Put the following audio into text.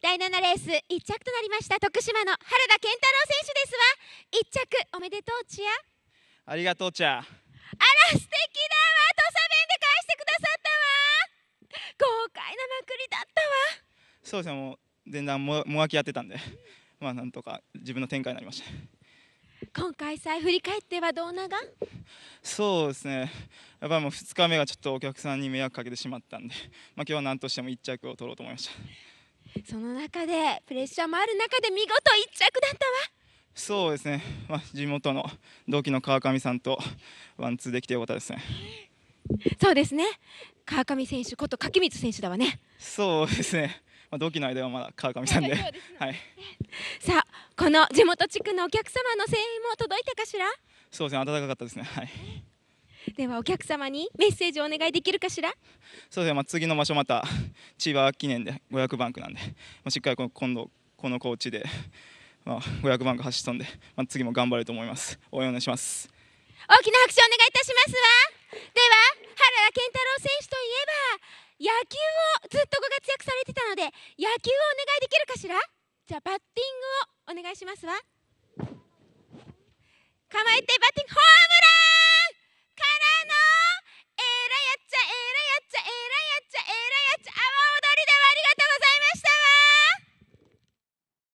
第7レース1着となりました徳島の原田健太郎選手ですわ1着おめでとうチアありがとうチアあら素敵だわ土佐弁で返してくださったわ豪快なまくりだったわそうですねもう全然ももがきやってたんで まあなんとか自分の展開になりました今回さ振り返ってはどうながそうですねやっぱりもう2日目がちょっとお客さんに迷惑かけてしまったんで、まあ、今日は何としても1着を取ろうと思いましたその中でプレッシャーもある中で見事1着だったわそうですね、まあ、地元の同期の川上さんとワンツーできてよかったですねそうですね川上選手こと柿光選手だわねそうですね、まあ、同期の間はまだ川上さんで、はい、さあこの地元地区のお客様の声援も届いたかしらそうですね暖かかったですねはい ではお客様にメッセージをお願いできるかしらそうですね、まあ、次の場所また千葉記念で500バンクなんで、まあ、しっかりこの今度このコーチで、まあ、500バンク走ったんで、まあ、次も頑張ると思います応援お願いします大きな拍手をお願いいたしますわでは原田健太郎選手といえば野球をずっとご活躍されてたので野球をお願いできるかしらじゃあバッティングをお願いしますわ構えてバッティング